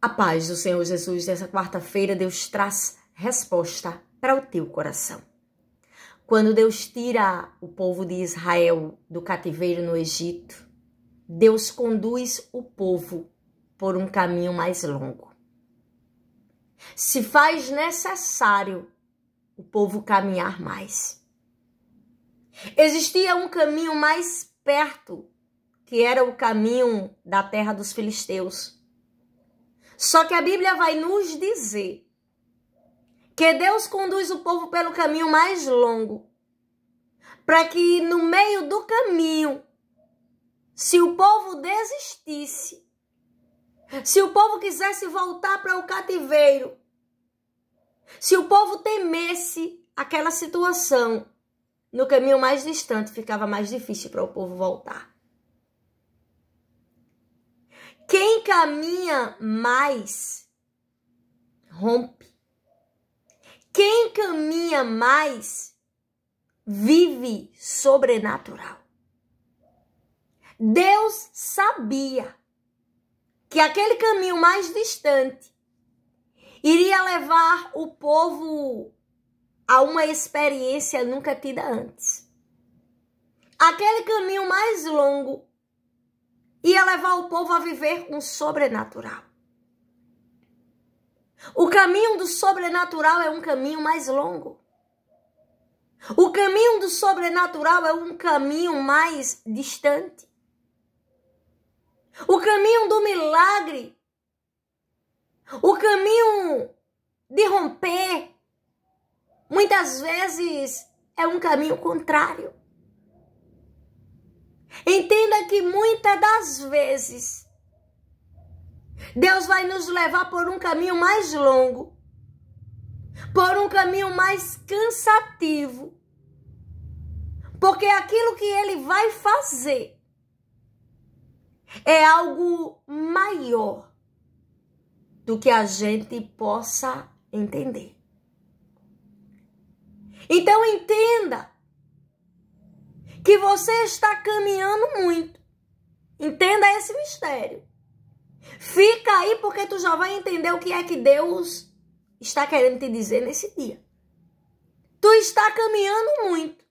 A paz do Senhor Jesus nessa quarta-feira, Deus traz resposta para o teu coração. Quando Deus tira o povo de Israel do cativeiro no Egito, Deus conduz o povo por um caminho mais longo. Se faz necessário o povo caminhar mais. Existia um caminho mais perto, que era o caminho da terra dos filisteus só que a Bíblia vai nos dizer que Deus conduz o povo pelo caminho mais longo, para que no meio do caminho, se o povo desistisse, se o povo quisesse voltar para o cativeiro, se o povo temesse aquela situação, no caminho mais distante ficava mais difícil para o povo voltar. Quem caminha mais rompe. Quem caminha mais vive sobrenatural. Deus sabia que aquele caminho mais distante iria levar o povo a uma experiência nunca tida antes. Aquele caminho mais longo ia levar o povo a viver um sobrenatural. O caminho do sobrenatural é um caminho mais longo. O caminho do sobrenatural é um caminho mais distante. O caminho do milagre, o caminho de romper, muitas vezes é um caminho contrário. Entenda que muitas das vezes Deus vai nos levar por um caminho mais longo, por um caminho mais cansativo, porque aquilo que Ele vai fazer é algo maior do que a gente possa entender. Então entenda que você está caminhando muito. Entenda esse mistério. Fica aí porque tu já vai entender o que é que Deus está querendo te dizer nesse dia. Tu está caminhando muito.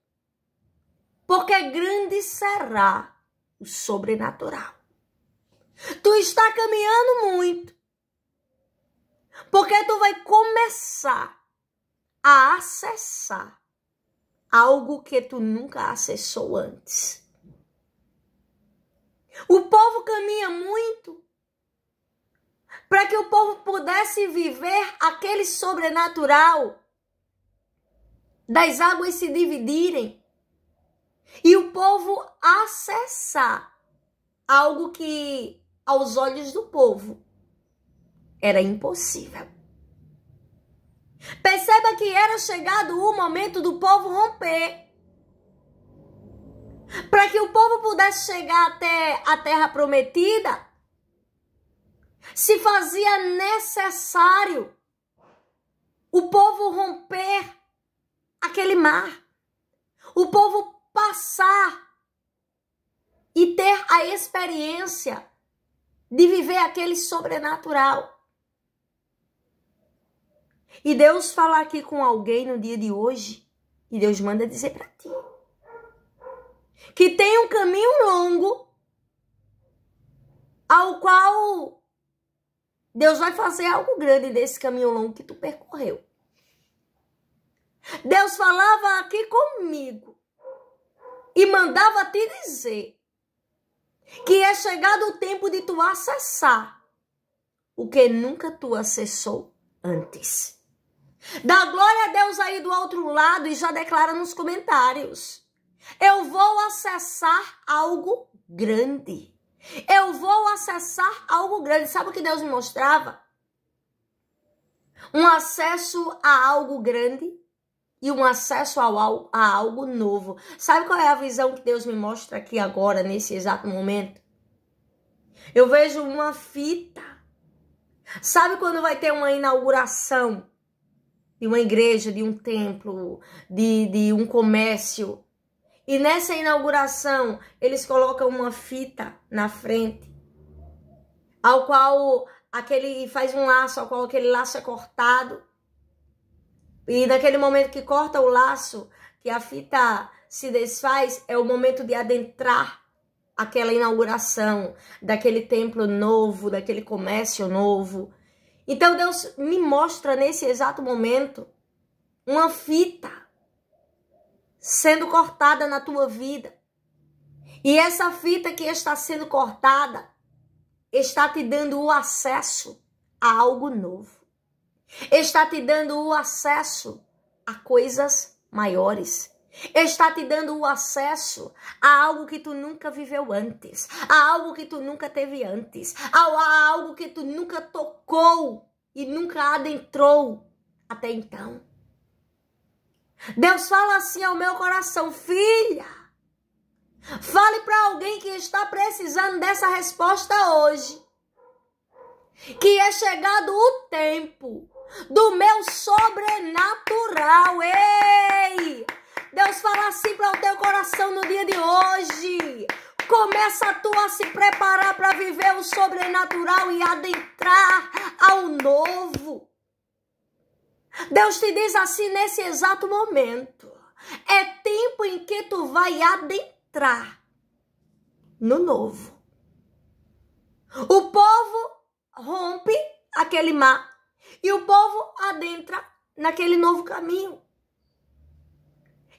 Porque grande será o sobrenatural. Tu está caminhando muito. Porque tu vai começar a acessar algo que tu nunca acessou antes. O povo caminha muito para que o povo pudesse viver aquele sobrenatural das águas se dividirem e o povo acessar algo que aos olhos do povo era impossível que era chegado o momento do povo romper. Para que o povo pudesse chegar até a terra prometida, se fazia necessário o povo romper aquele mar, o povo passar e ter a experiência de viver aquele sobrenatural. E Deus fala aqui com alguém no dia de hoje, e Deus manda dizer para ti que tem um caminho longo ao qual Deus vai fazer algo grande desse caminho longo que tu percorreu. Deus falava aqui comigo e mandava te dizer que é chegado o tempo de tu acessar o que nunca tu acessou antes. Dá glória a Deus aí do outro lado e já declara nos comentários. Eu vou acessar algo grande. Eu vou acessar algo grande. Sabe o que Deus me mostrava? Um acesso a algo grande e um acesso ao, a algo novo. Sabe qual é a visão que Deus me mostra aqui agora, nesse exato momento? Eu vejo uma fita. Sabe quando vai ter uma inauguração? de uma igreja, de um templo, de, de um comércio. E nessa inauguração, eles colocam uma fita na frente, ao qual aquele faz um laço, ao qual aquele laço é cortado. E naquele momento que corta o laço, que a fita se desfaz, é o momento de adentrar aquela inauguração daquele templo novo, daquele comércio novo, então Deus me mostra nesse exato momento uma fita sendo cortada na tua vida. E essa fita que está sendo cortada está te dando o acesso a algo novo. Está te dando o acesso a coisas maiores. Está te dando o acesso a algo que tu nunca viveu antes, a algo que tu nunca teve antes, a algo que tu nunca tocou e nunca adentrou até então. Deus fala assim ao meu coração, filha. Fale para alguém que está precisando dessa resposta hoje. Que é chegado o tempo do meu sobrenatural. Ei! Deus fala assim para o teu coração no dia de hoje. Começa tu a se preparar para viver o sobrenatural e adentrar ao novo. Deus te diz assim nesse exato momento. É tempo em que tu vai adentrar no novo. O povo rompe aquele mar e o povo adentra naquele novo caminho.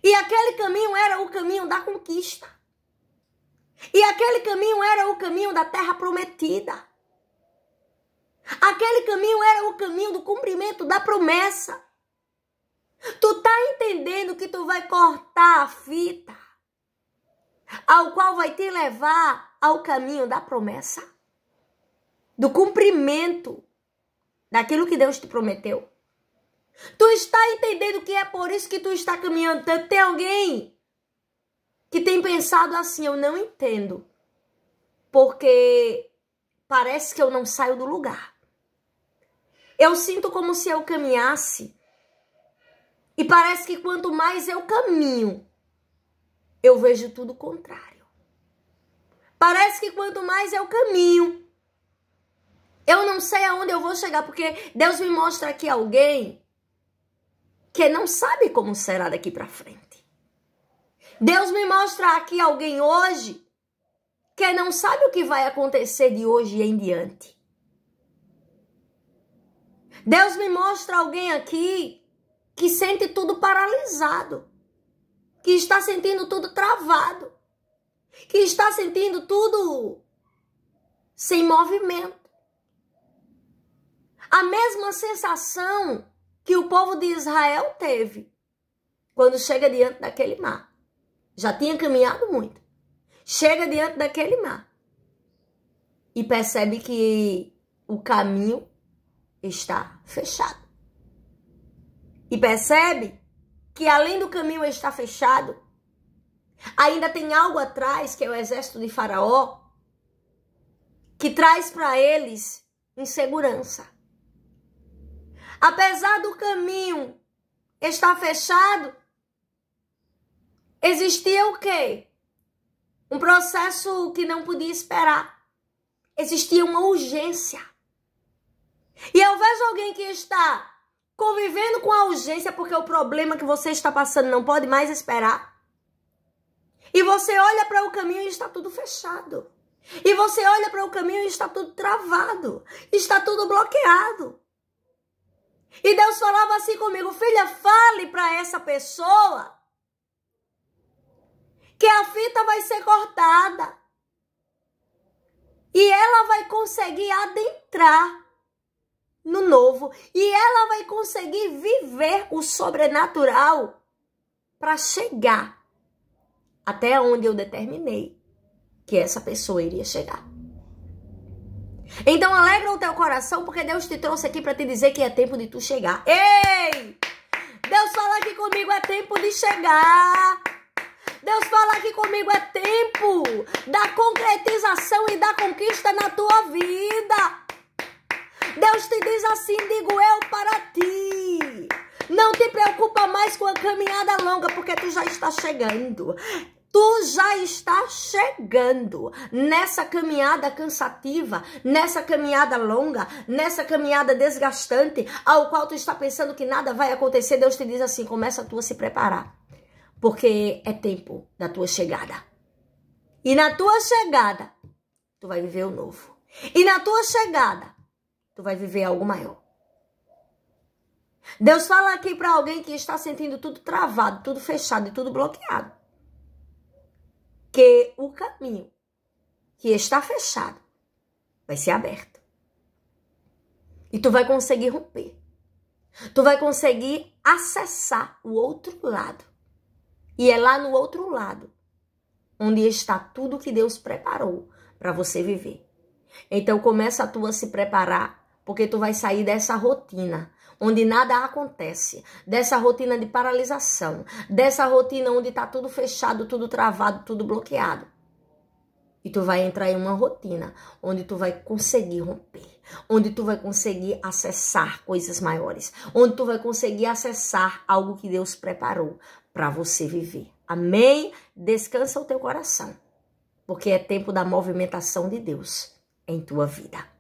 E aquele caminho era o caminho da conquista. E aquele caminho era o caminho da terra prometida. Aquele caminho era o caminho do cumprimento da promessa. Tu tá entendendo que tu vai cortar a fita ao qual vai te levar ao caminho da promessa? Do cumprimento daquilo que Deus te prometeu? Tu está entendendo que é por isso que tu está caminhando tanto? Tem alguém que tem pensado assim, eu não entendo. Porque parece que eu não saio do lugar. Eu sinto como se eu caminhasse. E parece que quanto mais eu caminho, eu vejo tudo contrário. Parece que quanto mais eu caminho, eu não sei aonde eu vou chegar, porque Deus me mostra aqui alguém que não sabe como será daqui para frente. Deus me mostra aqui alguém hoje que não sabe o que vai acontecer de hoje em diante. Deus me mostra alguém aqui que sente tudo paralisado, que está sentindo tudo travado, que está sentindo tudo sem movimento. A mesma sensação que o povo de Israel teve quando chega diante daquele mar. Já tinha caminhado muito. Chega diante daquele mar e percebe que o caminho está fechado. E percebe que além do caminho estar fechado, ainda tem algo atrás, que é o exército de Faraó, que traz para eles insegurança. Apesar do caminho estar fechado, existia o quê? Um processo que não podia esperar. Existia uma urgência. E eu vejo alguém que está convivendo com a urgência porque o problema que você está passando não pode mais esperar. E você olha para o caminho e está tudo fechado. E você olha para o caminho e está tudo travado, está tudo bloqueado. E Deus falava assim comigo: filha, fale para essa pessoa que a fita vai ser cortada e ela vai conseguir adentrar no novo e ela vai conseguir viver o sobrenatural para chegar até onde eu determinei que essa pessoa iria chegar. Então alegra o teu coração, porque Deus te trouxe aqui para te dizer que é tempo de tu chegar. Ei! Deus fala aqui comigo, é tempo de chegar. Deus fala aqui comigo, é tempo da concretização e da conquista na tua vida. Deus te diz assim, digo eu para ti. Não te preocupa mais com a caminhada longa, porque tu já está chegando tu já está chegando nessa caminhada cansativa, nessa caminhada longa, nessa caminhada desgastante, ao qual tu está pensando que nada vai acontecer. Deus te diz assim: começa a a se preparar, porque é tempo da tua chegada. E na tua chegada, tu vai viver o novo. E na tua chegada, tu vai viver algo maior. Deus fala aqui para alguém que está sentindo tudo travado, tudo fechado e tudo bloqueado que o caminho que está fechado vai ser aberto. E tu vai conseguir romper. Tu vai conseguir acessar o outro lado. E é lá no outro lado onde está tudo que Deus preparou para você viver. Então começa tu a se preparar, porque tu vai sair dessa rotina onde nada acontece, dessa rotina de paralisação, dessa rotina onde está tudo fechado, tudo travado, tudo bloqueado. E tu vai entrar em uma rotina onde tu vai conseguir romper, onde tu vai conseguir acessar coisas maiores, onde tu vai conseguir acessar algo que Deus preparou para você viver. Amém? Descansa o teu coração, porque é tempo da movimentação de Deus em tua vida.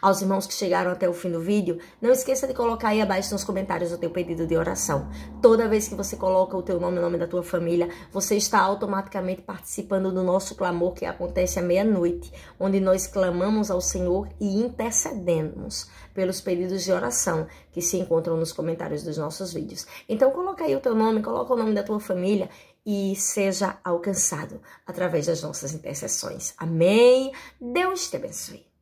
Aos irmãos que chegaram até o fim do vídeo, não esqueça de colocar aí abaixo nos comentários o teu pedido de oração. Toda vez que você coloca o teu nome, o nome da tua família, você está automaticamente participando do nosso clamor que acontece à meia-noite, onde nós clamamos ao Senhor e intercedemos pelos pedidos de oração que se encontram nos comentários dos nossos vídeos. Então coloca aí o teu nome, coloca o nome da tua família e seja alcançado através das nossas intercessões. Amém? Deus te abençoe.